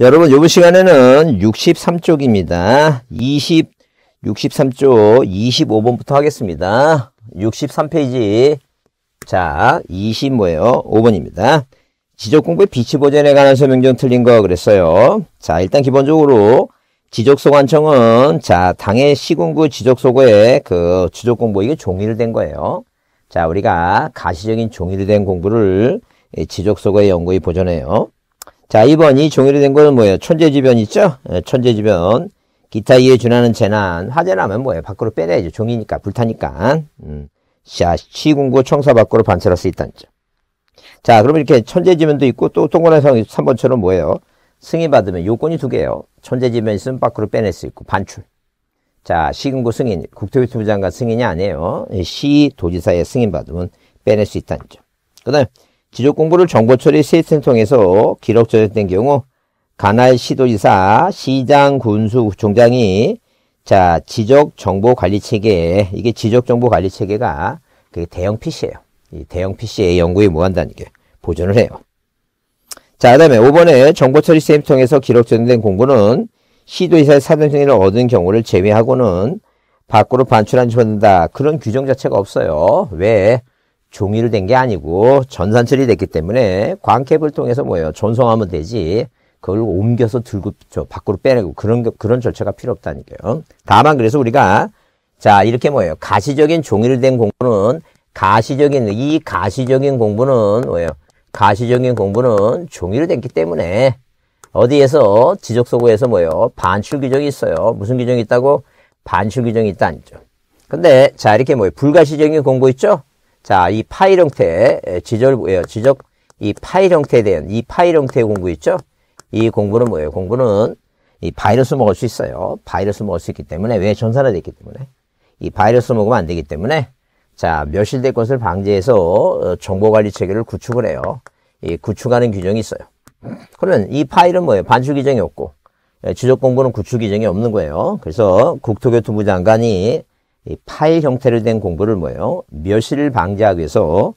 여러분 이번 시간에는 63쪽입니다. 20 63쪽 25번부터 하겠습니다. 63페이지 자20 뭐예요? 5번입니다. 지적 공부의 비치 보전에 관한 설명좀 틀린 거 그랬어요. 자 일단 기본적으로 지적소관청은 자당해 시군구 지적소고의그 지적 그 공부 이게 종이를 된 거예요. 자 우리가 가시적인 종이를 된 공부를 지적소고의 연구에 보존해요. 자, 2번이 종이로 된 거는 뭐예요? 천재지변 이죠 예, 천재지변. 기타 이에 준하는 재난. 화재라면 뭐예요? 밖으로 빼내야죠. 종이니까, 불타니까. 음. 자, 시군구 청사 밖으로 반사할 수 있다는 점. 자, 그러면 이렇게 천재지변도 있고 또 동그란상 황 3번처럼 뭐예요? 승인받으면 요건이 두 개예요. 천재지변 있으면 밖으로 빼낼 수 있고, 반출. 자, 시군구 승인, 국토교통부 장관 승인이 아니에요. 예, 시 도지사의 승인받으면 빼낼 수 있다는 점. 그 다음에 지적 공부를 정보 처리 시스템 통해서 기록 전장된 경우 가나의 시도지사, 시장, 군수, 구청장이 자 지적 정보 관리 체계 이게 지적 정보 관리 체계가 그 대형 PC예요. 이 대형 PC의 연구에 무한다는 게 보존을 해요. 자, 그 다음에 5번에 정보 처리 시스템 통해서 기록 전장된 공부는 시도지사의 사전승인을 얻은 경우를 제외하고는 밖으로 반출한 지받는다 그런 규정 자체가 없어요. 왜? 종이로 된 게 아니고 전산처리 됐기 때문에 광캡을 통해서 뭐예요? 전송하면 되지. 그걸 옮겨서 들고 저 밖으로 빼내고 그런 그런 절차가 필요 없다니까요. 다만 그래서 우리가 자 이렇게 뭐예요? 가시적인 종이로 된 공부는 가시적인 이 가시적인 공부는 뭐예요? 가시적인 공부는 종이로 됐기 때문에 어디에서 지적소고에서 뭐예요? 반출 규정이 있어요. 무슨 규정이 있다고? 반출 규정이 있다니죠. 근데 자 이렇게 뭐예요? 불가시적인 공부 있죠? 자, 이 파일 형태, 지절, 뭐예요? 지적, 이 파일 형태에 대한, 이 파일 형태 공부 있죠? 이 공부는 뭐예요? 공부는 이 바이러스 먹을 수 있어요. 바이러스 먹을 수 있기 때문에, 왜전산화됐기 때문에. 이 바이러스 먹으면 안 되기 때문에, 자, 멸실될 것을 방지해서 어, 정보관리 체계를 구축을 해요. 이 구축하는 규정이 있어요. 그러면 이 파일은 뭐예요? 반출 규정이 없고, 지적 공부는 구축 규정이 없는 거예요. 그래서 국토교통부 장관이 파일 형태를된 공부를 뭐예요? 멸시를 방지하기 위해서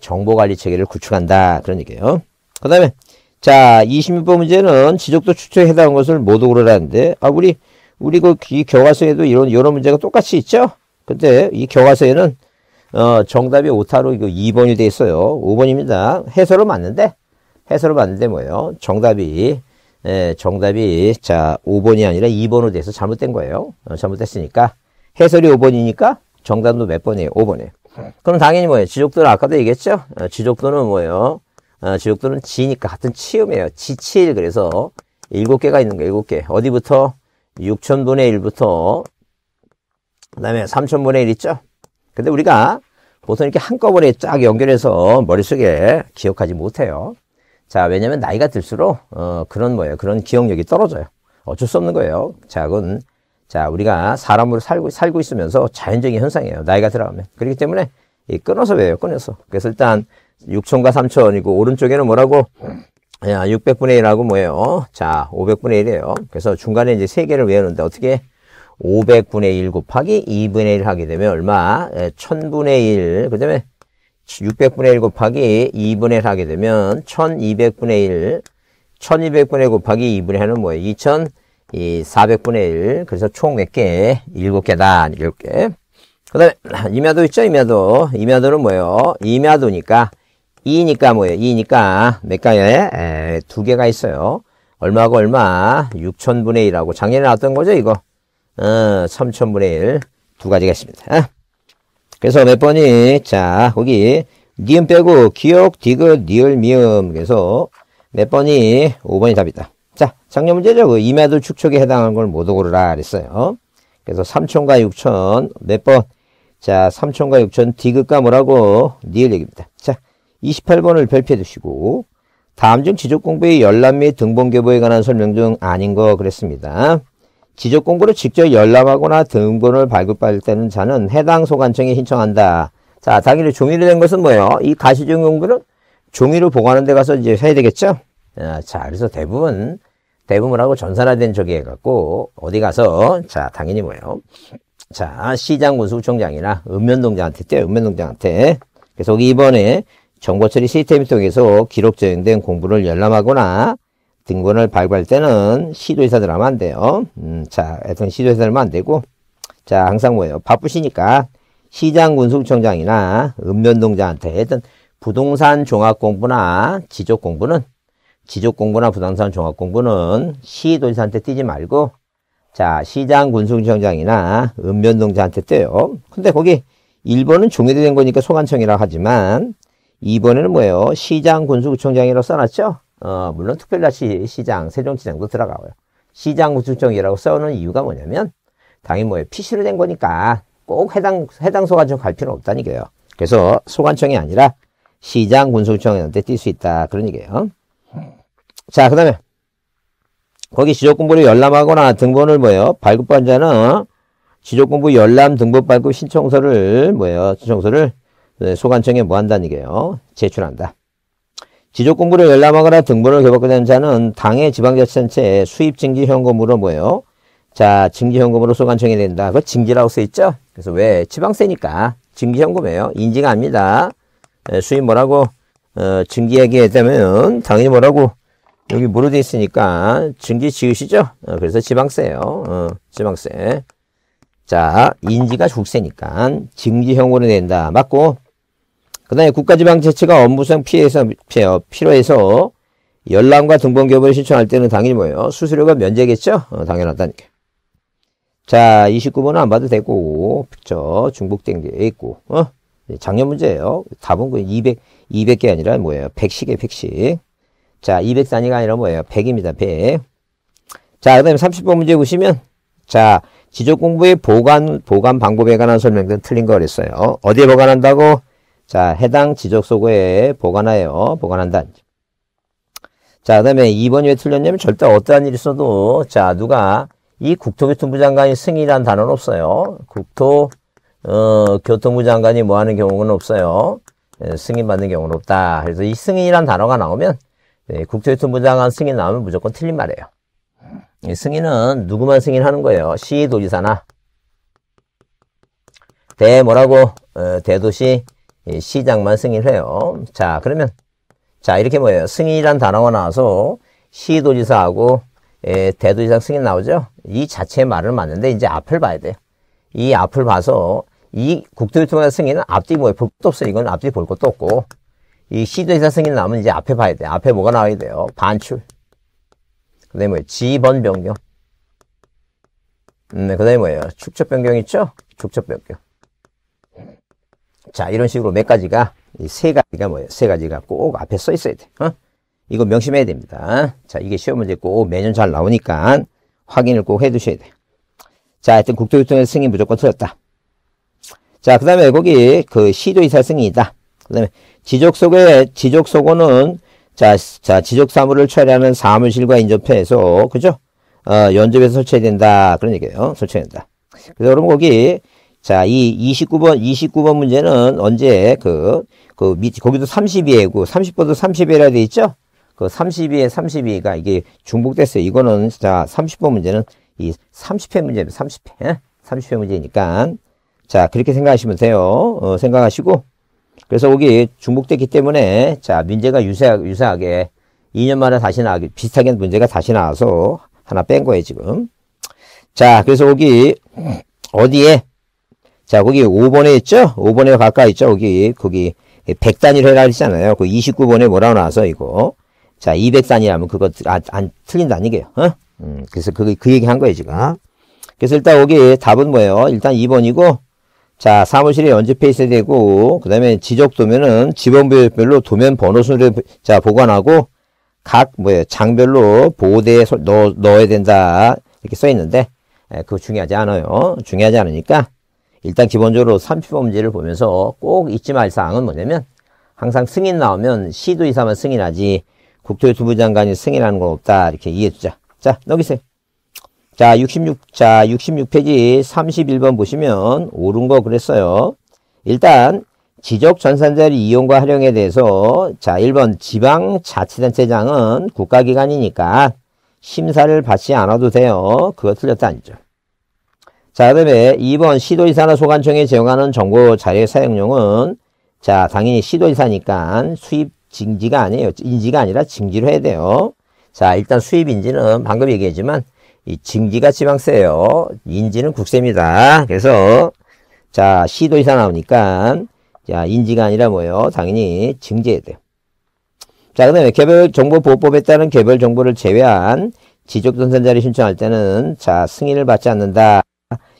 정보관리 체계를 구축한다. 그런 얘기예요. 그 다음에 자 26번 문제는 지적도 추천에 해당한 것을 모두 고르라는데 아 우리 우리 그 교과서에도 이런 이런 문제가 똑같이 있죠? 근데 이 교과서에는 어, 정답이 오타로 이거 2번이 돼 있어요. 5번입니다. 해설은 맞는데 해설은 맞는데 뭐예요? 정답이 예, 정답이 자 5번이 아니라 2번으로 돼서 잘못된 거예요. 어, 잘못됐으니까 해설이 5번이니까 정답도 몇 번이에요? 5번이에요. 그럼 당연히 뭐예요? 지족도는 아까도 얘기했죠? 어, 지족도는 뭐예요? 어, 지족도는 지니까 같은 치음이에요. 지칠 그래서 7개가 있는 거예요. 7개. 어디부터? 6천분의 1부터 그 다음에 3천분의 1 있죠? 근데 우리가 보통 이렇게 한꺼번에 쫙 연결해서 머릿속에 기억하지 못해요. 자, 왜냐면 나이가 들수록 어, 그런 뭐예요? 그런 기억력이 떨어져요. 어쩔 수 없는 거예요. 자, 그건 자, 우리가 사람으로 살고, 살고 있으면서 자연적인 현상이에요. 나이가 들어가면. 그렇기 때문에 이 끊어서 외워요. 끊어서. 그래서 일단 6천과 3천이고 오른쪽에는 뭐라고? 야, 600분의 1하고 뭐예요? 자, 500분의 1이에요. 그래서 중간에 이제 세 개를 외우는데 어떻게 500분의 1 곱하기 2분의 1 하게 되면 얼마? 1000분의 예, 1. 그 다음에 600분의 1 곱하기 2분의 1 하게 되면 1200분의 1. 1200분의 1 곱하기 2분의 1은 뭐예요? 2000이 400분의 1 그래서 총 몇 개? 7개다 7개 그 다음에 임야도 있죠 임야도 임야도는 뭐예요? 임야도니까 2니까 뭐예요? 2니까 몇 가에? 에, 두 개가 있어요 얼마고 얼마? 6천분의 1하고 작년에 나왔던 거죠 이거 어, 3천분의 1두 가지가 있습니다 그래서 몇 번이 자 거기 니은 빼고 기억 디귿 니을 미음 그래서 몇 번이 5번이 답이다 자, 작년 문제죠. 그 임야도 축척에 해당하는 걸못 오르라 그랬어요. 그래서 3촌과6촌몇 번? 자, 3촌과6촌디귿과 뭐라고? 니을 얘기입니다. 자, 28번을 별표해 두시고 다음 중 지적공부의 열람 및 등본교부에 관한 설명 중 아닌 거 그랬습니다. 지적공부를 직접 열람하거나 등본을 발급받을 때는 자는 해당 소관청에 신청한다. 자, 당연히 종이로 된 것은 뭐예요? 이가시적공부는 종이로 보관하는 데 가서 이제 해야 되겠죠? 아, 자, 그래서 대부분 대부분하고 전산화된 적이 해갖고 어디 가서 자 당연히 뭐예요? 자 시장 군수구청장이나 읍면동장한테 때 읍면동장한테 그래서 이번에 정보처리 시스템을 통해서 기록 저장된 공부를 열람하거나 등본을 발굴할 때는 시도회사들 하면 안 돼요. 음, 자, 하여튼 시도회사들 하면 안 되고 자, 항상 뭐예요? 바쁘시니까 시장 군수구청장이나 읍면동장한테 하여튼 부동산 종합 공부나 지적 공부는 지적공부나 부동산 종합공부는 시도지사한테 뛰지 말고 자 시장 군수청장이나 읍면동자한테 떼요. 근데 거기 1번은 종료된 이 거니까 소관청이라 하지만 2번에는 뭐예요? 시장 군수청장이라고 써놨죠? 어, 물론 특별자치 시장, 세종시장도 들어가고요. 시장 군수청이라고 써놓은 이유가 뭐냐면 당연히 뭐예요? PC로 된 거니까 꼭 해당 해당 소관청 갈 필요는 없다는 얘기예요. 그래서 소관청이 아니라 시장 군수청장한테뛸 수 있다 그런 얘기예요. 자, 그 다음에 거기 지적공부를 열람하거나 등본을 뭐예요? 발급받은 자는 지적공부 열람 등본 발급 신청서를 뭐예요? 신청서를 네, 소관청에 뭐 한다는 얘기예요? 제출한다. 지적공부를 열람하거나 등본을 개발받은 자는 당해 지방자치단체에 수입증지 현금으로 뭐예요? 자, 증지 현금으로 소관청이 된다. 그거 증지라고 써 있죠? 그래서 왜? 지방세니까 증기 현금이에요. 인증합니다. 네, 수입 뭐라고? 어, 증기하게 되면 당연히 뭐라고? 여기 뭐로 돼 있으니까 증기 지읒시죠 어, 그래서 지방세요 어, 지방세 자 인지가 족세니까 증기형으로 낸다 맞고 그 다음에 국가지방자치가 업무상 피해에서 피해요. 필요해서 열람과 등본교부를 신청할 때는 당연히 뭐예요 수수료가 면제겠죠 어, 당연하다니까 자 29번은 안 봐도 되고 그쵸 중복된 게 있고 어? 작년 문제예요 답은 그 200, 200개 아니라 뭐예요 100씩에 100씩 자, 204니가 아니라 뭐예요? 100입니다. 100. 자, 그 다음에 30번 문제 보시면, 자, 지적 공부의 보관, 보관 방법에 관한 설명 등 틀린 거 그랬어요. 어디에 보관한다고? 자, 해당 지적 소고에 보관하여 보관한다. 자, 그 다음에 2번이 왜 틀렸냐면 절대 어떠한 일이 있어도, 자, 누가 이 국토교통부 장관이 승인한 단어는 없어요. 국토, 어, 교통부 장관이 뭐 하는 경우는 없어요. 예, 승인받는 경우는 없다. 그래서 이 승인이란 단어가 나오면 네, 예, 국토교통부장관 승인 나오면 무조건 틀린 말이에요. 승인은 누구만 승인하는 거예요? 시도지사나 대 뭐라고 어, 대도시 시장만 승인해요. 자 그러면 자 이렇게 뭐예요? 승인이란 단어가 나와서 시도지사하고 에, 예, 대도지사 승인 나오죠? 이 자체의 말을 맞는데 이제 앞을 봐야 돼요. 이 앞을 봐서 이국토교통부장 승인은 앞뒤 뭐볼 것도 없어요. 이건 앞뒤 볼 것도 없고 이시도 의사승인 나오면 이제 앞에 봐야 돼. 앞에 뭐가 나와야 돼요? 반출. 그 다음에 뭐예요? 지번 변경. 음, 네, 그 다음에 뭐예요? 축적 변경 있죠? 축적 변경. 자, 이런 식으로 몇 가지가, 이 세 가지가 뭐예요? 세 가지가 꼭 앞에 써 있어야 돼. 어? 이거 명심해야 됩니다. 자, 이게 시험 문제 꼭 매년 잘 나오니까 확인을 꼭 해 두셔야 돼 자, 하여튼 국토교통에서 승인 무조건 틀렸다. 자, 그 다음에 거기 그 시도이사 승인이다. 그다음에 지적속에지적속어는 자, 자 지적 사물을 처리하는 사무실과 인접해서 그죠? 어, 연접해서 설치된다 그런 얘기예요. 설치된다. 그래서 여러분 거기 자, 이 29번 29번 문제는 언제 그그 그, 그 거기도 32회고 30번도 30회라 돼 있죠? 그 32회 32가 이게 중복됐어요. 이거는 자, 30번 문제는 이 30회 문제입니다. 30회. 30회 문제니까 자, 그렇게 생각하시면 돼요. 어, 생각하시고 그래서 거기 중복됐기 때문에 자 문제가 유사, 유사하게 2년 만에 다시 나기 비슷하게 문제가 다시 나와서 하나 뺀 거예요 지금 자 그래서 거기 어디에 자 거기 5번에 있죠 5번에 가까이 있죠 거기 거기 100단위로 해라 했잖아요 그 29번에 뭐라고 나와서 이거 자 200단위라면 그거 아, 안, 안틀린단위게요 어? 음, 그래서 그, 그 얘기 한 거예요 지금 그래서 일단 여기 답은 뭐예요 일단 2번이고 자, 사무실이 연집해 있어야 되고, 그 다음에 지적 도면은 지번별로 도면 번호 순으로 자, 보관하고, 각, 뭐예요, 장별로 보호대에 넣어, 넣어야 된다. 이렇게 써 있는데, 예, 그거 중요하지 않아요. 중요하지 않으니까, 일단 기본적으로 삼피범죄를 보면서 꼭 잊지 말 사항은 뭐냐면, 항상 승인 나오면 시도 이사만 승인하지, 국토교통부 장관이 승인하는 건 없다. 이렇게 이해해주자. 자, 넘기세요. 자, 66, 자, 66페이지 31번 보시면 옳은 거 그랬어요. 일단, 지적 전산자를 이용과 활용에 대해서, 자, 1번 지방자치단체장은 국가기관이니까 심사를 받지 않아도 돼요. 그거 틀렸다 아니죠. 자, 그 다음에 2번 시도이사나 소관청에 제공하는 정보 자료 사용용은 자, 당연히 시도이사니까 수입 징지가 아니에요. 인지가 아니라 징지로 해야 돼요. 자, 일단 수입 인지는 방금 얘기했지만 이 증기가 지방세예요. 인지는 국세입니다. 그래서 자시도이사 나오니까 자 인지가 아니라 뭐예요? 당연히 증제해야 돼요. 자, 그 다음에 개별정보보호법에 따른 개별정보를 제외한 지적전산자를 신청할 때는 자 승인을 받지 않는다.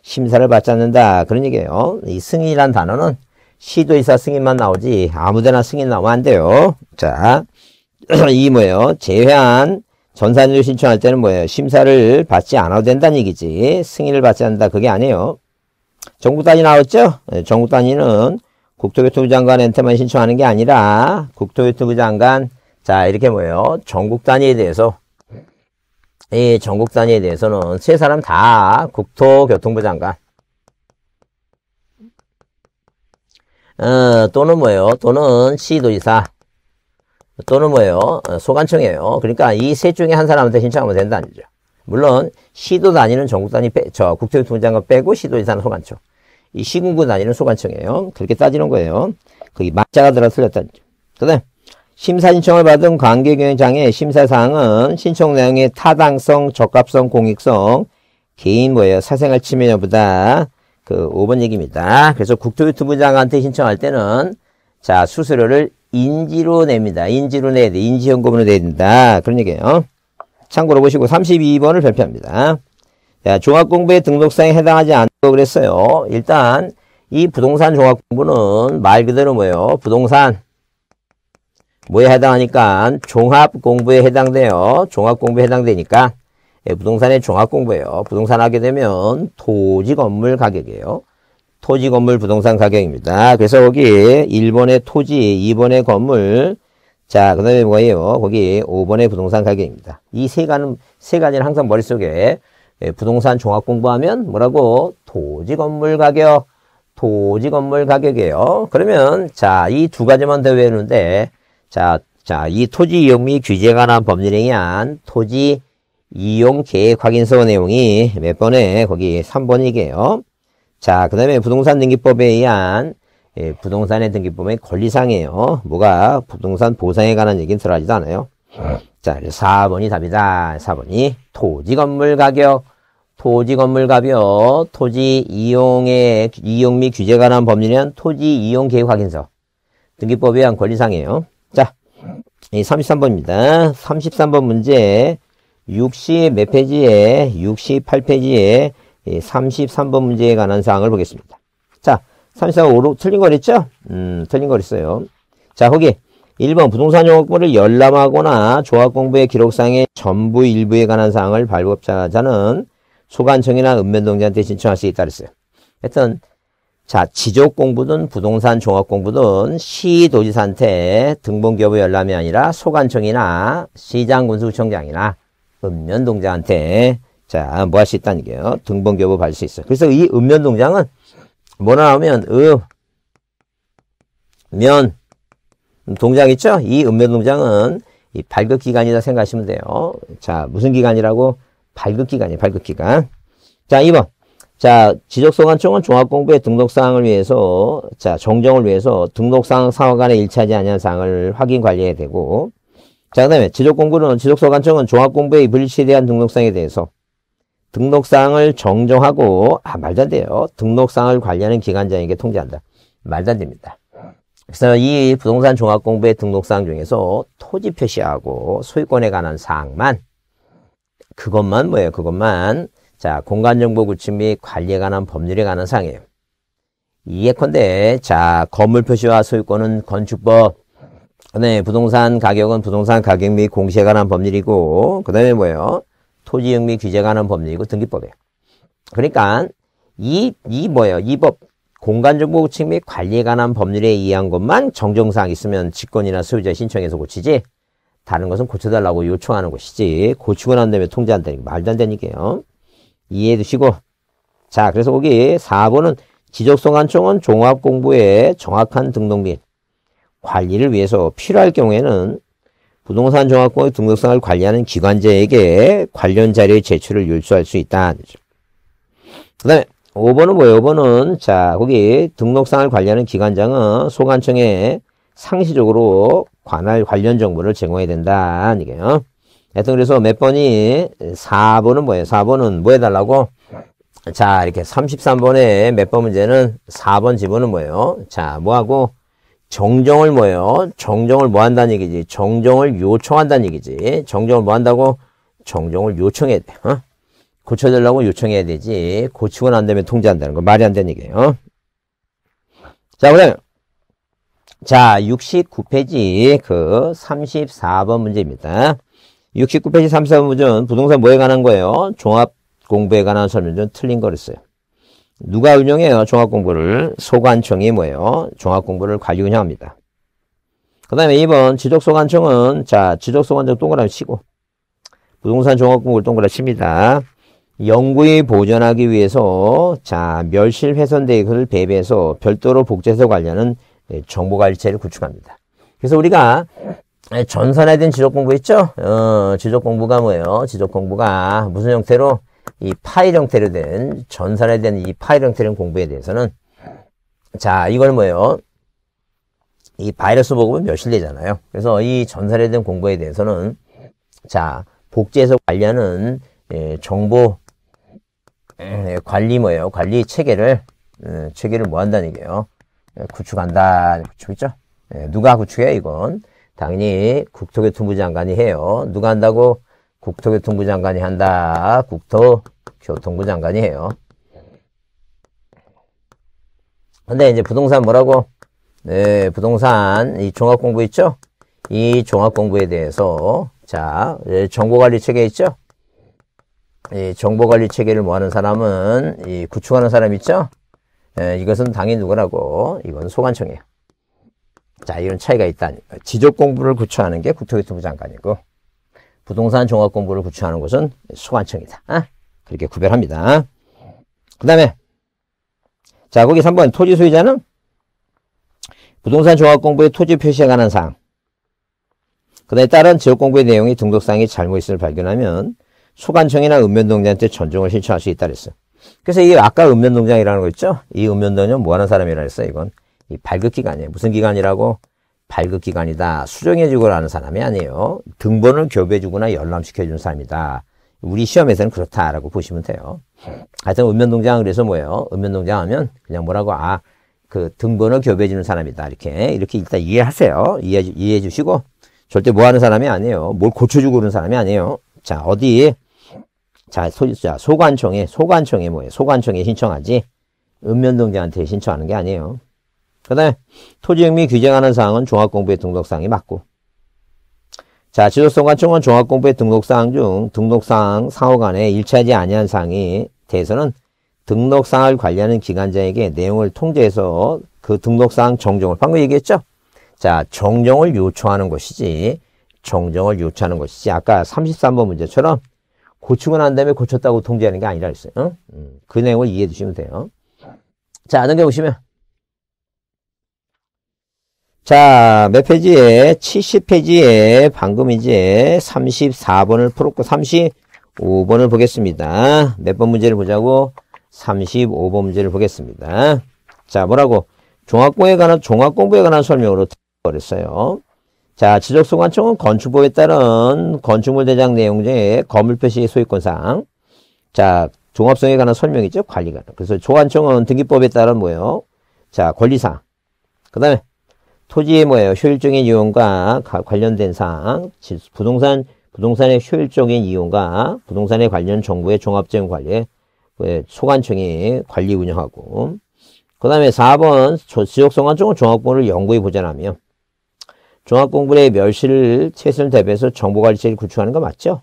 심사를 받지 않는다. 그런 얘기예요. 이 승인이란 단어는 시도이사 승인만 나오지 아무데나 승인 나오면 안 돼요. 자, 이 뭐예요? 제외한 전산료 신청할 때는 뭐예요? 심사를 받지 않아도 된다는 얘기지. 승인을 받지 않는다. 그게 아니에요. 전국 단위 나왔죠? 전국 네, 단위는 국토교통부 장관한테만 신청하는 게 아니라 국토교통부 장관 자 이렇게 뭐예요? 전국 단위에 대해서 이 전국 단위에 대해서는 세 사람 다 국토교통부 장관 어, 또는 뭐예요? 또는 시도지사 또는 뭐예요? 어, 소관청이에요. 그러니까 이 셋 중에 한 사람한테 신청하면 된다는 거죠 물론 시도 단위는 전국 단위 빼, 저국토교통부장과 빼고 시도 이사는 소관청. 이 시군구 단위는 소관청이에요. 그렇게 따지는 거예요. 거기 맞자가 들어 틀렸다는 거죠. 그다음 심사 신청을 받은 관계경영장의 심사사항은 신청 내용의 타당성, 적합성, 공익성, 개인 뭐예요? 사생활 침해 여부다. 그 5번 얘기입니다. 그래서 국토유튜브장한테 신청할 때는 자 수수료를 인지로 냅니다. 인지로 내야 돼. 인지현금으로 내야 된다. 그런 얘기예요. 참고로 보시고 32번을 발표합니다. 자, 종합공부의 등록상에 해당하지 않다고 그랬어요. 일단 이 부동산 종합공부는 말 그대로 뭐예요? 부동산 뭐에 해당하니까 종합공부에 해당돼요. 종합공부에 해당되니까 예, 부동산의 종합공부예요. 부동산 하게 되면 토지 건물 가격이에요. 토지 건물 부동산 가격입니다. 그래서 거기 1번의 토지, 2번의 건물, 자, 그 다음에 뭐예요? 거기 5번의 부동산 가격입니다. 이 세 가는, 세 가지는 항상 머릿속에 예, 부동산 종합 공부하면 뭐라고? 토지 건물 가격, 토지 건물 가격이에요. 그러면, 자, 이 두 가지만 더 외우는데, 자, 자, 이 토지 이용 및 규제에 관한 법률에 의한 토지 이용 계획 확인서 내용이 몇 번에 거기 3번이게요. 자, 그 다음에 부동산 등기법에 의한 예, 부동산의 등기법의 권리상이에요. 뭐가 부동산 보상에 관한 얘기는 들어가지도 않아요. 자, 4번이 답이다. 4번이 토지 건물 가격, 토지 건물 가격, 토지 이용의 이용 및 규제에 관한 법률은 토지 이용 계획 확인서 등기법에 의한 권리상이에요. 자, 이 33번입니다. 33번 문제 60 몇 페이지에 68페이지에 33번 문제에 관한 사항을 보겠습니다. 자, 34가 오로 틀린 거 그랬죠? 음, 틀린 거 그랬어요. 자, 거기 1번 부동산 용어권을 열람하거나 조합공부의 기록상의 전부 일부에 관한 사항을 발급자자는 소관청이나 읍면동지한테 신청할 수 있다 그랬어요. 하여튼 자 지적공부든 부동산 종합공부든 시도지사한테 등본기업의 열람이 아니라 소관청이나 시장군수청장이나 읍면동자한테 자, 뭐 할 수 있다는 게요 등본교부 받을 수 있어요. 그래서 이읍면 동장은 뭐라하면 읍, 면 동장 있죠? 이읍면 동장은 이 발급 기간이라 생각하시면 돼요. 자, 무슨 기간이라고? 발급 기간이에요. 발급 기간. 자, 2번. 자, 지적소관청은 종합공부의 등록사항을 위해서, 자, 정정을 위해서 등록사항 사항간에 일치하지 않니 사항을 확인 관리해야 되고, 자, 그 다음에 지적공부는, 지적소관청은 종합공부의 불일치에 대한 등록사항에 대해서 등록사항을 정정하고 아 말도 안 돼요. 등록사항을 관리하는 기관장에게 통지한다. 말도 안 됩니다. 그래서 이 부동산 종합공부의 등록사항 중에서 토지 표시하고 소유권에 관한 사항만 그것만 뭐예요? 그것만 자 공간정보 구축 및 관리에 관한 법률에 관한 사항이에요. 이해컨대 자 건물 표시와 소유권은 건축법 네 부동산 가격은 부동산 가격 및 공시에 관한 법률이고 그 다음에 뭐예요? 토지용이 규제관한 법률이고 등기법이에요. 그러니까 이, 이 뭐예요? 이 법, 공간정보 구축 및 관리에 관한 법률에 의한 것만 정정사항 있으면 직권이나 소유자 신청해서 고치지 다른 것은 고쳐달라고 요청하는 것이지 고치고 난 다음에 통제한다니 말도 안 되니까요. 이해해 두시고 자 그래서 거기 4번은 지적성한청은 종합공부의 정확한 등록 및 관리를 위해서 필요할 경우에는 부동산 종합권 등록성을 관리하는 기관제에게 관련 자료의 제출을 요구할 수 있다. 그 다음에 5번은 뭐예요? 5번은 자 거기 등록상을 관리하는 기관장은 소관청에 상시적으로 관할 관련 정보를 제공해야 된다. 이게요. 하여튼 그래서 몇 번이 4번은 뭐예요? 4번은 뭐 해달라고? 자 이렇게 33번의 몇 번 문제는 4번 지번은 뭐예요? 자 뭐하고 정정을 뭐예요? 정정을 뭐 한다는 얘기지? 정정을 요청한다는 얘기지. 정정을 뭐 한다고? 정정을 요청해야 돼. 어? 고쳐달라고 요청해야 되지. 고치고 난 다음에 통제한다는 거 말이 안 되는 얘기예요. 자, 그다 자, 69페이지 그 34번 문제입니다. 69페이지 34번 문제는 부동산 뭐에 관한 거예요? 종합 공부에 관한 설명 좀 틀린 거랬어요 누가 운영해요? 종합공부를. 소관청이 뭐예요? 종합공부를 관리 운영합니다. 그 다음에 2번 지적소관청은 자 지적소관청 동그라미 치고 부동산 종합공부를 동그라미 칩니다. 영구히 보존하기 위해서 자멸실훼손대이을 배배해서 별도로 복제해서 관리하는 예, 정보관리체를 구축합니다. 그래서 우리가 예, 전산에 된 지적공부 있죠? 어, 지적공부가 뭐예요? 지적공부가 무슨 형태로 이 파일 형태로 된 전산에 대한 이 파일 형태로 공부에 대해서는 자 이걸 뭐예요? 이 바이러스 보급은 몇일내잖아요 그래서 이 전산에 대한 공부에 대해서는 자 복제해서 관리하는 예, 정보 예, 관리 뭐예요? 관리 체계를 예, 체계를 뭐 한다는 얘기예요? 예, 구축한다 구축이죠? 예, 누가 구축해 요 이건 당연히 국토교통부 장관이 해요. 누가 한다고 국토교통부 장관이 한다. 국토교통부 장관이 해요. 근데 이제 부동산 뭐라고? 네, 부동산 이 종합공부 있죠? 이 종합공부에 대해서 자, 예, 정보관리 체계 있죠? 이 정보관리 체계를 뭐하는 사람은 이 구축하는 사람 있죠? 예, 이것은 당이 누구라고? 이건 소관청이에요. 자, 이런 차이가 있다. 지적 공부를 구축하는 게 국토교통부 장관이고 부동산 종합공부를 구축하는 곳은 소관청이다. 아? 그렇게 구별합니다. 그 다음에 자 거기 3번 토지 소유자는 부동산 종합공부의 토지 표시에 관한 사항 그에 다음 따른 지역공부의 내용이 등록사항이 잘못 있음을 발견하면 소관청이나 읍면동장한테 전종을 신청할 수 있다 그랬어요. 그래서 이게 아까 읍면동장이라는 거 있죠? 이 읍면동장은 뭐 하는 사람이라 그랬어요 이건? 이 발급기관이에요. 무슨 기관이라고? 발급기관이다. 수정해주고라는 사람이 아니에요. 등본을 교배해주거나 열람시켜주는 사람이다. 우리 시험에서는 그렇다라고 보시면 돼요. 하여튼 읍면동장 그래서 뭐예요? 읍면동장 하면 그냥 뭐라고 아 그 등본을 교배해주는 사람이다. 이렇게 이렇게 일단 이해하세요. 이해 이해해 주시고 절대 뭐 하는 사람이 아니에요. 뭘 고쳐주고 그런 사람이 아니에요. 자 어디 자, 소, 자 소관청에 소관청에 뭐예요? 소관청에 신청하지 읍면동장한테 신청하는 게 아니에요. 그 다음에 토지역및 규정하는 사항은 종합공부의 등록사항이 맞고 자 지도소관청은 종합공부의 등록사항 중 등록사항 상호 간에 일치하지 아니한 사항에 대해서는 등록사항을 관리하는 기관장에게 내용을 통제해서 그 등록사항 정정을 방금 얘기했죠? 자 정정을 요청하는 것이지 정정을 요청하는 것이지 아까 33번 문제처럼 고충은한 다음에 고쳤다고 통제하는 게 아니라 했어요. 응? 음, 그 내용을 이해해 주시면 돼요. 자, 넘겨보시면 자, 몇 페이지에? 70페이지에 방금 이제 34번을 풀었고 35번을 보겠습니다. 몇 번 문제를 보자고? 35번 문제를 보겠습니다. 자, 뭐라고? 종합공에 관한 종합공부에 관한 설명으로 틀어버렸어요 자, 지적소관청은 건축법에 따른 건축물 대장 내용 중에 건물표시 의 소유권상 자, 종합성에 관한 설명이죠. 관리가. 그래서 조관청은 등기법에 따른 뭐예요? 자, 권리상그 다음에 토지의 뭐예요? 효율적인 이용과 관련된 사항, 부동산, 부동산의 효율적인 이용과 부동산에 관련 정부의 종합적인 관리에 그 소관청이 관리 운영하고 그 다음에 4번 지역성환청은 종합공부를 연구해 보자라며 종합공부의 멸실을 최선을 대비해서 정보관리체를 구축하는 거 맞죠?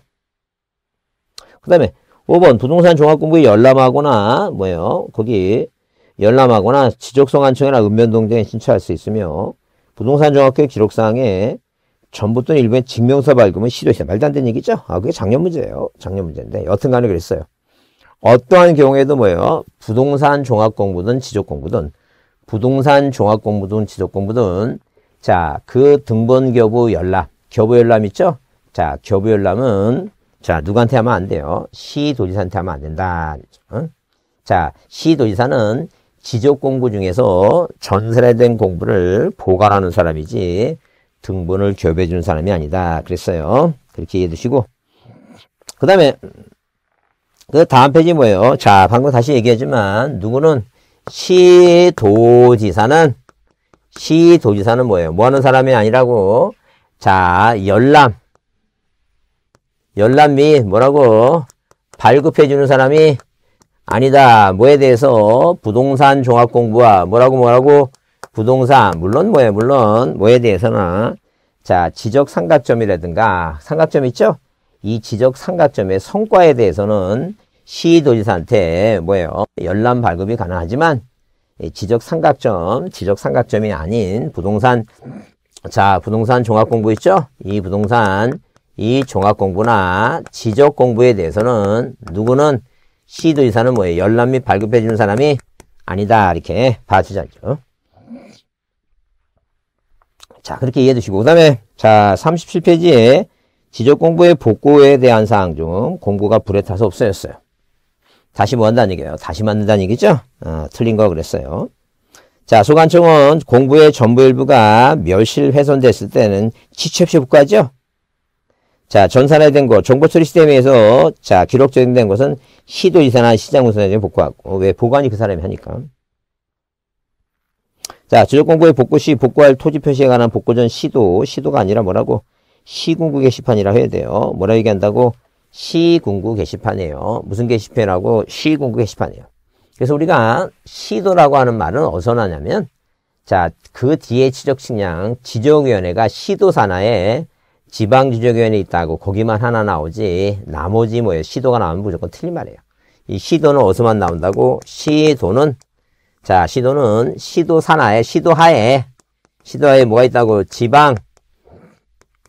그 다음에 5번 부동산 종합공부에 열람하거나 뭐예요? 거기 열람하거나 지적성환청이나 읍면동등에 신청할 수 있으며 부동산종합회 기록상에 전부 또는 일부의 증명서 발급은 시도시어 말도 안 되는 얘기죠? 아, 그게 작년 문제예요. 작년 문제인데. 여튼간에 그랬어요. 어떠한 경우에도 뭐예요? 부동산 종합공부든 지적공부든 부동산 종합공부든 지적공부든 자, 그 등본 교부 열람, 교부 열람 있죠? 자, 교부 열람은 자, 누구한테 하면 안 돼요? 시도지사한테 하면 안 된다. 응? 자, 시도지사는 지적 공부 중에서 전세례된 공부를 보관하는 사람이지 등본을 교배해 주는 사람이 아니다. 그랬어요. 그렇게 이해해 두시고. 그 다음에 그 다음 페이지 뭐예요? 자, 방금 다시 얘기하지만 누구는 시도지사는 시도지사는 뭐예요? 뭐 하는 사람이 아니라고. 자, 열람. 열람이 뭐라고? 발급해 주는 사람이 아니다. 뭐에 대해서 부동산 종합공부와 뭐라고 뭐라고 부동산 물론 뭐에 물론 뭐에 대해서는 자 지적 삼각점이라든가 삼각점 있죠? 이 지적 삼각점의 성과에 대해서는 시도지사한테 뭐예요? 열람 발급이 가능하지만 지적 삼각점, 지적 삼각점이 아닌 부동산 자 부동산 종합공부 있죠? 이 부동산 이 종합공부나 지적공부에 대해서는 누구는 시도 이사는 뭐예요? 열람 및 발급해주는 사람이 아니다. 이렇게 봐주자죠. 자, 그렇게 이해해 주시고. 그 다음에, 자, 37페이지에 지적 공부의 복구에 대한 사항 중 공부가 불에 타서 없어졌어요. 다시 뭐 한다는 얘기예요? 다시 만든다는 얘기죠? 어, 틀린 거 그랬어요. 자, 소관청은 공부의 전부 일부가 멸실훼손됐을 때는 지체 없이 복죠 자, 전산화된 것, 정보 처리 시스템에서 자, 기록 적용된 것은 시도이사나 시장군사장에 복구하고 왜 보관이 그 사람이 하니까 자 주적공고의 복구 시 복구할 토지 표시에 관한 복구 전 시도 시도가 아니라 뭐라고 시공구 게시판이라 해야 돼요 뭐라 얘기한다고 시공구 게시판이에요 무슨 게시판이라고 시공구 게시판이에요 그래서 우리가 시도라고 하는 말은 어디서 나냐면 자 그 뒤에 지적측량 지정위원회가 시도 산하에 지방주재위원회 있다고 거기만 하나 나오지 나머지 뭐 시도가 나오면 무조건 틀린 말이에요. 이 시도는 어디서만 나온다고? 시도는 자 시도는 시도 산하에 시도하에 시도하에 뭐가 있다고? 지방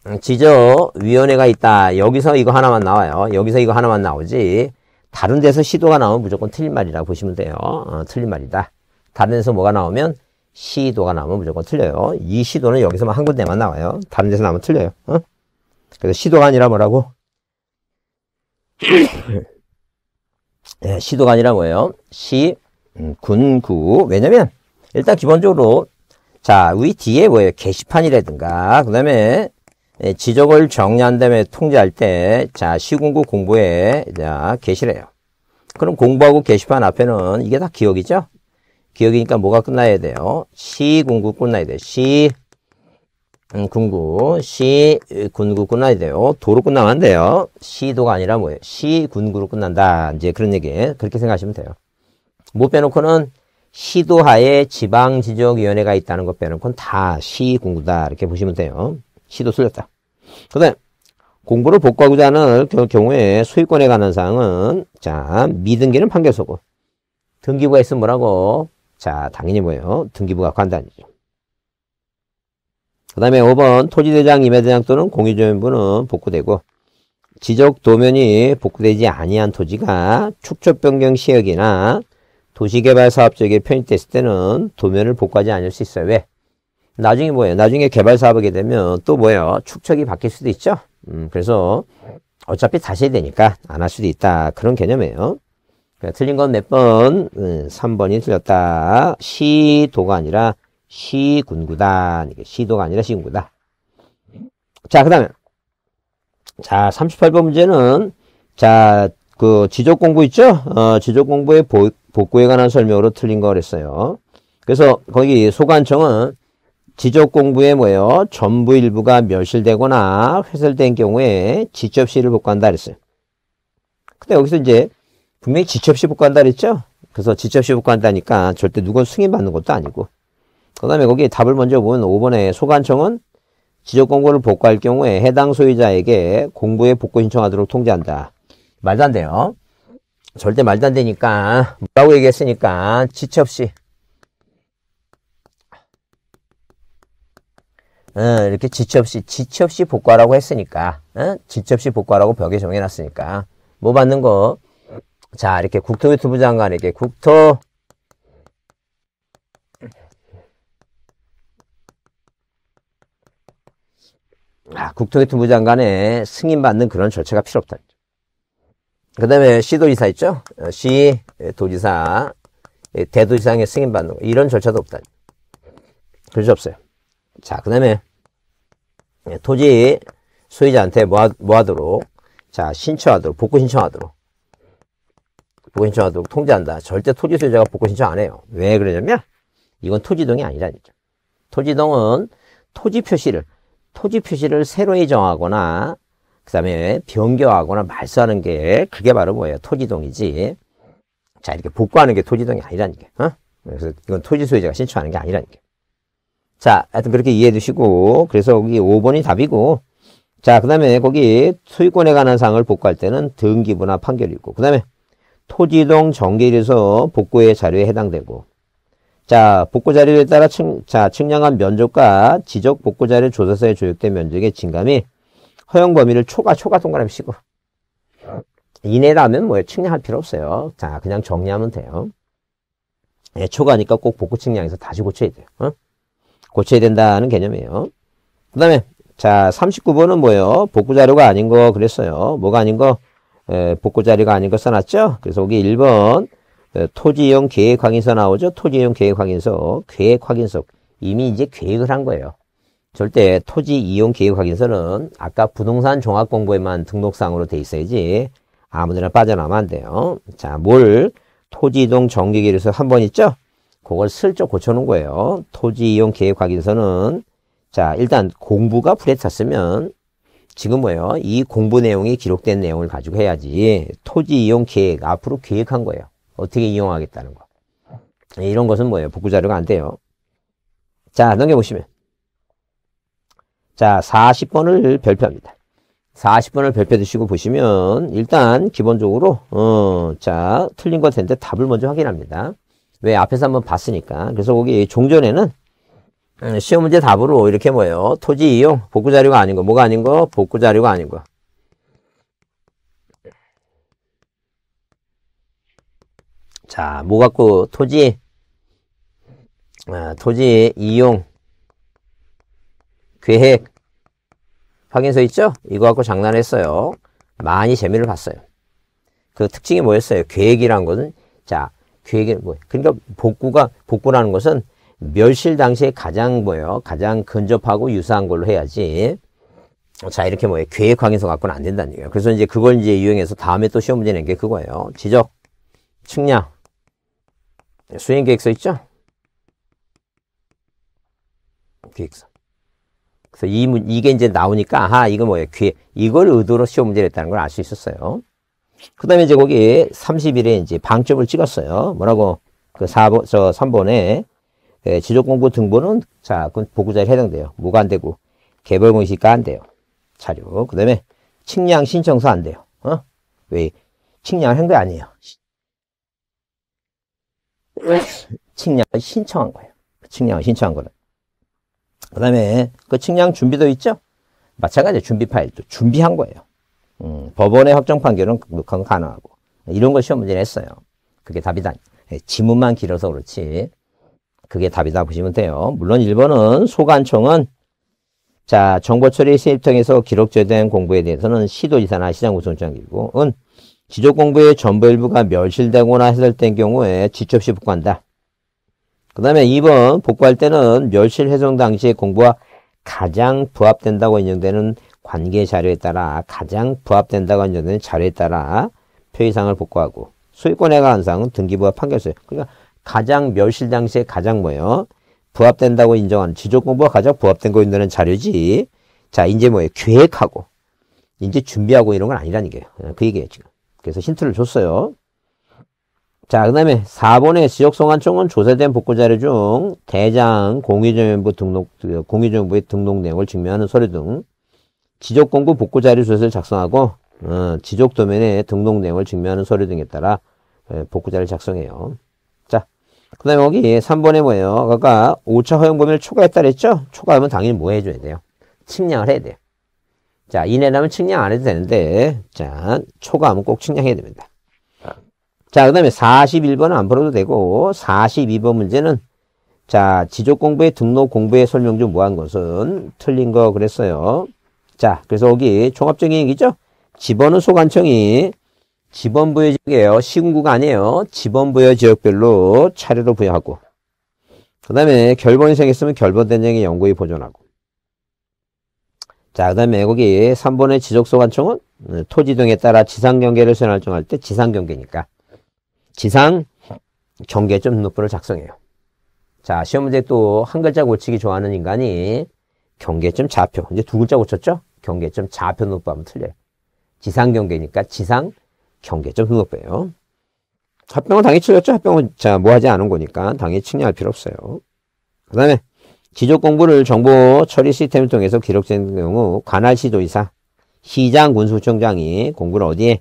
음, 지저위원회가 있다. 여기서 이거 하나만 나와요. 여기서 이거 하나만 나오지 다른 데서 시도가 나오면 무조건 틀린 말이라고 보시면 돼요. 어, 틀린 말이다. 다른 데서 뭐가 나오면 시도가 나오면 무조건 틀려요. 이 시도는 여기서만 한 군데만 나와요. 다른 데서 나오면 틀려요. 어? 그래서 시도가 아니라 뭐라고? 네, 시도가 아니라 뭐예요? 시, 음, 군, 구. 왜냐면, 일단 기본적으로, 자, 위 뒤에 뭐예요? 게시판이라든가, 그 다음에, 예, 지적을 정리한 다음에 통제할 때, 자, 시군구 공부에, 자, 게시를 해요. 그럼 공부하고 게시판 앞에는 이게 다 기억이죠? 기억이니까 뭐가 끝나야 돼요? 시군구 끝나야 돼요. 시, 음, 군구 시 군구 끝나야 돼요. 도로 끝나면 안 돼요. 시도가 아니라 뭐예요? 시 군구로 끝난다. 이제 그런 얘기 그렇게 생각하시면 돼요. 못 뭐 빼놓고는 시도하에 지방지적위원회가 있다는 것 빼놓고는 다 시군구다 이렇게 보시면 돼요. 시도 쓸렸다. 그다음 공부를 복구하고자 하는 경우에 소유권에 관한 사항은 자 미등기는 판결서고 등기부가 있으면 뭐라고? 자 당연히 뭐예요? 등기부가 관단이죠. 그 다음에 5번 토지대장, 임야대장 또는 공유조면부는 복구되고 지적 도면이 복구되지 아니한 토지가 축적변경 시역이나 도시개발 사업지역에 편입됐을 때는 도면을 복구하지 않을 수 있어요. 왜? 나중에 뭐예요? 나중에 개발 사업하게 되면 또 뭐예요? 축척이 바뀔 수도 있죠. 음, 그래서 어차피 다시 해야 되니까 안 할 수도 있다. 그런 개념이에요. 그러니까 틀린 건 몇 번? 음, 3번이 틀렸다. 시도가 아니라 시군구단. 이게 시도가 아니라 시군구단. 자, 그 다음에. 자, 38번 문제는, 자, 그 지적 공부 있죠? 어, 지적 공부의 복구에 관한 설명으로 틀린 거 그랬어요. 그래서 거기 소관청은 지적 공부의 뭐예요? 전부 일부가 멸실되거나 훼설된 경우에 지첩시를 복구한다 그랬어요. 근데 여기서 이제 분명히 지첩시 복구한다 그랬죠? 그래서 지첩시 복구한다니까 절대 누군 승인받는 것도 아니고 그 다음에 거기 에 답을 먼저 보면 5번에 소관청은 지적 공고를 복구할 경우에 해당 소유자에게 공부에 복구 신청하도록 통지한다. 말도 안 돼요. 절대 말도 안 되니까 뭐라고 얘기했으니까 지체 없이 어, 이렇게 지체 없이 지체 없이 복구하라고 했으니까 어? 지체 없이 복구하라고 벽에 정해놨으니까 뭐 받는 거 자 이렇게 국토유튜브 장관에게 국토 아, 국토교통부 장관의 승인받는 그런 절차가 필요 없다. 그 다음에 시도지사 있죠? 어, 시 도지사, 대도지사의 승인받는 거. 이런 절차도 없다. 그럴 수 없어요. 자, 그 다음에 예, 토지 소유자한테 뭐, 뭐 하도록, 자, 신청하도록, 복구 신청하도록, 복구 신청하도록 통제한다. 절대 토지 소유자가 복구 신청 안 해요. 왜 그러냐면, 이건 토지동이 아니라니까. 토지동은 토지 표시를, 토지 표시를 새로이 정하거나 그 다음에 변경하거나 말소하는 게 그게 바로 뭐예요? 토지동이지. 자 이렇게 복구하는 게 토지동이 아니라는 게. 어? 그래서 이건 토지 소유자가 신청하는 게아니라는 게. 자 하여튼 그렇게 이해해 주시고 그래서 여기 5번이 답이고 자그 다음에 거기 소유권에 관한 사항을 복구할 때는 등기부나 판결이 있고 그 다음에 토지동 정계일에서 복구의 자료에 해당되고 자, 복구 자료에 따라 측, 자, 측량한 면적과 지적 복구 자료 조사서에 조육된 면적의 증감이 허용 범위를 초과, 초과 동그라미 치고. 이내라면 뭐 측량할 필요 없어요. 자, 그냥 정리하면 돼요. 예, 초과니까 꼭 복구 측량에서 다시 고쳐야 돼요. 어? 고쳐야 된다는 개념이에요. 그 다음에, 자, 39번은 뭐예요? 복구 자료가 아닌 거 그랬어요. 뭐가 아닌 거? 에, 복구 자료가 아닌 거 써놨죠? 그래서 여기 1번. 토지용 계획 확인서 나오죠. 토지용 계획 확인서, 계획 확인서. 이미 이제 계획을 한 거예요. 절대 토지 이용 계획 확인서는 아까 부동산 종합 공고에만 등록상으로 돼 있어야지 아무데나 빠져나면 오안 돼요. 자, 뭘 토지 이동 정기 계획서 한 번 있죠? 그걸 슬쩍 고쳐 놓은 거예요. 토지 이용 계획 확인서는 자, 일단 공부가 불에 찼으면 지금 뭐예요? 이 공부 내용이 기록된 내용을 가지고 해야지 토지 이용 계획 앞으로 계획한 거예요. 어떻게 이용하겠다는 거. 이런 것은 뭐예요? 복구 자료가 안 돼요. 자, 넘겨보시면. 자, 40번을 별표합니다. 40번을 별표 드시고 보시면, 일단, 기본적으로, 어, 자, 틀린 것 텐데 답을 먼저 확인합니다. 왜? 앞에서 한번 봤으니까. 그래서 거기 종전에는 음, 시험 문제 답으로 이렇게 뭐예요? 토지 이용, 복구 자료가 아닌 거, 뭐가 아닌 거, 복구 자료가 아닌 거. 자, 뭐 갖고 토지 아, 토지 이용 계획 확인서 있죠? 이거 갖고 장난했어요. 많이 재미를 봤어요. 그 특징이 뭐였어요? 계획이란 것은 자, 계획이 뭐 그러니까 복구가 복구라는 것은 멸실 당시에 가장 뭐예요? 가장 근접하고 유사한 걸로 해야지. 자, 이렇게 뭐예요? 계획 확인서 갖고는 안 된다는 얘기예요. 그래서 이제 그걸 이제 이용해서 다음에 또 시험 문제 낸 게 그거예요. 지적, 측량, 네, 수행 계획서 있죠? 기획서. 그래서 이, 이게 이제 나오니까, 아하, 이거 뭐예요? 기 이걸 의도로 시험 문제를 했다는 걸 알 수 있었어요. 그 다음에 이제 거기 30일에 이제 방점을 찍었어요. 뭐라고? 그 4번, 저 3번에, 예, 지적공부 등본은, 자, 그건 보고자에 해당돼요. 무관되고, 개별공시가 안 돼요. 자료. 그 다음에, 측량 신청서 안 돼요. 어? 왜? 측량한 게 아니에요. 측량을 신청한 거예요. 측량을 신청한 거는. 그 다음에 그 측량 준비도 있죠? 마찬가지 준비 파일도 준비한 거예요. 음, 법원의 확정 판결은 그건 가능하고 이런 걸 시험 문제 냈어요. 그게 답이다. 예, 지문만 길어서 그렇지 그게 답이다 보시면 돼요. 물론 1번은 소관청은 자 정보처리 세입청에서 기록제된 공부에 대해서는 시도지사나 시장구청장이고 은 지적 공부의 전부 일부가 멸실되거나 해설된 경우에 지체 없 복구한다. 그 다음에 2번 복구할 때는 멸실 해송 당시의 공부와 가장 부합된다고 인정되는 관계 자료에 따라 가장 부합된다고 인정되는 자료에 따라 표의상을 복구하고 소유권에 관한 사항은 등기부와 판결서요. 그러니까 가장 멸실 당시에 가장 뭐예요? 부합된다고 인정하는 지적 공부와 가장 부합된 거 있는 자료지. 자, 이제 뭐예요? 계획하고 이제 준비하고 이런 건 아니라는 게예요그 얘기예요, 지금. 그래서 힌트를 줬어요. 자, 그 다음에 4번에 지역성환청은 조사된 복구자료 중 대장 공유정부 등록, 공유정부의 등록 내용을 증명하는 서류 등 지적공구 복구자료 조사를 작성하고 어, 지적 도면의 등록 내용을 증명하는 서류 등에 따라 복구자를 작성해요. 자, 그 다음에 여기 3번에 뭐예요? 아까 그러니까 5차 허용범위를 초과했다 그랬죠? 초과하면 당연히 뭐 해줘야 돼요? 측량을 해야 돼요. 자, 이내 남은 측량 안 해도 되는데, 자, 초과하면 꼭 측량해야 됩니다. 자, 그 다음에 41번은 안 풀어도 되고, 42번 문제는, 자, 지적공부의 등록 공부의 설명 중 뭐한 것은 틀린 거 그랬어요. 자, 그래서 여기 종합적인 얘기죠? 지번은 소관청이 지번부여 지역이에요. 시군구가 아니에요. 지번부여 지역별로 차례로 부여하고, 그 다음에 결번이 생겼으면 결번 된장의 연구에 보존하고, 자, 그 다음에 거기 3번의 지속소 관청은 토지 등에 따라 지상 경계를 선할정할 때 지상 경계니까 지상 경계점 루프를 작성해요. 자, 시험 문제 또 한 글자 고치기 좋아하는 인간이 경계점 좌표. 이제 두 글자 고쳤죠? 경계점 좌표 루프 하면 틀려요. 지상 경계니까 지상 경계점 루프예요. 합병은 당연히 틀렸죠? 합병은 자, 뭐 하지 않은 거니까 당연히 측량할 필요 없어요. 그 다음에 지적 공부를 정보 처리 시스템을 통해서 기록된 경우 관할 시도의사, 시장 군수청장이 공부를 어디에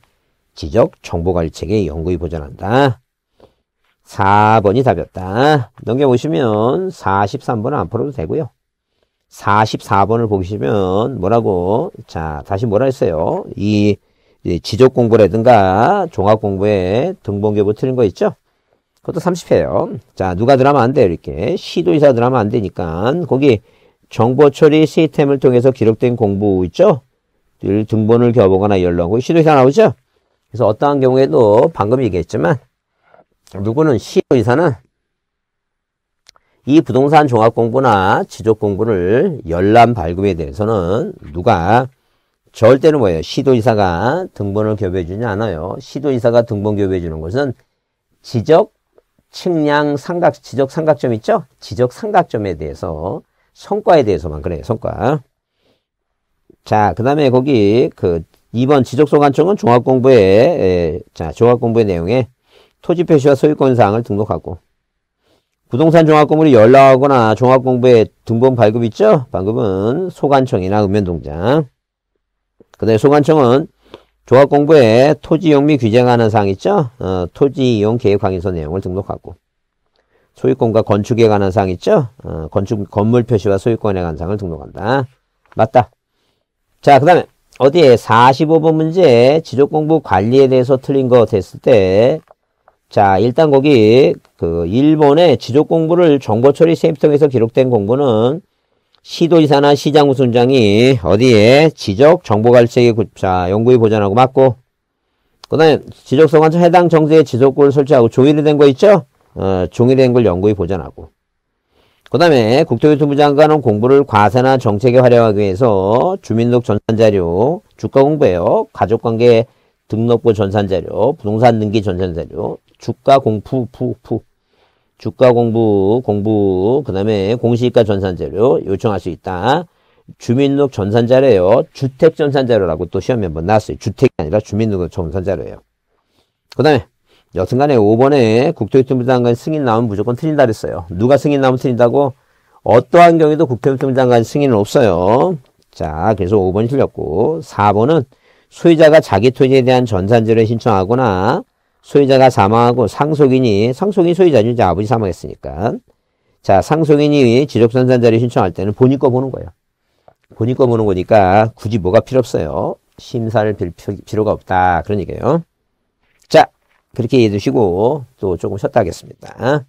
지적 정보관리책에 연구히 보존한다. 4번이 답이었다. 넘겨보시면 43번은 안 풀어도 되고요. 44번을 보시면 뭐라고 자 다시 뭐라 했어요. 이 지적 공부라든가 종합 공부에 등본 교부 틀린 거 있죠? 그것도 30회예요. 자, 누가 드라마 안 돼요. 이렇게. 시도이사 드라마 안 되니까. 거기 정보 처리 시스템을 통해서 기록된 공부 있죠? 늘 등본을 겨보거나 연락하고 시도이사 나오죠? 그래서 어떠한 경우에도 방금 얘기했지만 누구는 시도이사는 이 부동산 종합 공부나 지적 공부를 열람 발급에 대해서는 누가 절대로 뭐예요? 시도이사가 등본을 교부해 주지 않아요. 시도이사가 등본 교부해 주는 것은 지적 측량 삼각 지적 삼각점 있죠? 지적 삼각점에 대해서 성과에 대해서만 그래요. 성과. 자, 그다음에 거기 그 2번 지적 소관청은 종합 공부에 에, 예, 자, 종합 공부의 내용에 토지 표시와 소유권 사항을 등록하고 부동산 종합 공부를 연락하거나 종합 공부에 등본 발급 있죠? 방금은 소관청이나 읍면동장. 그다음에 소관청은 조합공부에 토지 이용 및 규제하는 사항 있죠? 어, 토지 이용 계획 확인서 내용을 등록하고 소유권과 건축에 관한 사항 있죠? 어, 건축 건물 표시와 소유권에 관한 사항을 등록한다. 맞다. 자, 그 다음에 어디에 45번 문제 지적공부 관리에 대해서 틀린 거 됐을 때 자, 일단 거기 그 일본의 지적공부를 정보처리 세입 통에서 기록된 공부는 시도지사나 시장 우선장이 어디에 지적 정보 갈색의 자, 연구에 보전하고 맞고 그 다음에 지적 소관청 해당 정세의 지속구를 설치하고 종일이 된거 있죠? 어, 종일이 된 걸연구에 보전하고 그 다음에 국토교통부 장관은 공부를 과세나 정책에 활용하기 위해서 주민록 등 전산자료, 주가공부예요. 가족관계 등록부 전산자료, 부동산 등기 전산자료, 주가 공부, 부, 부. 주가 공부, 공부, 그 다음에 공시가 전산자료 요청할 수 있다. 주민록 등 전산자료예요. 주택 전산자료라고 또 시험에 한번 나왔어요. 주택이 아니라 주민록 등 전산자료예요. 그 다음에 여튼간에 5번에 국토교통부장관 승인 나오면 무조건 틀린다 그랬어요. 누가 승인 나오면 틀린다고? 어떠한 경우에도 국토교통부장관 승인은 없어요. 자, 그래서 5번이 틀렸고 4번은 소유자가 자기 토지에 대한 전산자료를 신청하거나 소유자가 사망하고 상속인이 상속인 소유자죠. 이제 아버지 사망했으니까. 자 상속인이 지적선산자를 신청할 때는 본인 거 보는 거예요. 본인 거 보는 거니까 굳이 뭐가 필요 없어요. 심사를 빌 필요가 없다. 그런 얘기예요. 자 그렇게 이해해 주시고 또 조금 쉬었다 하겠습니다.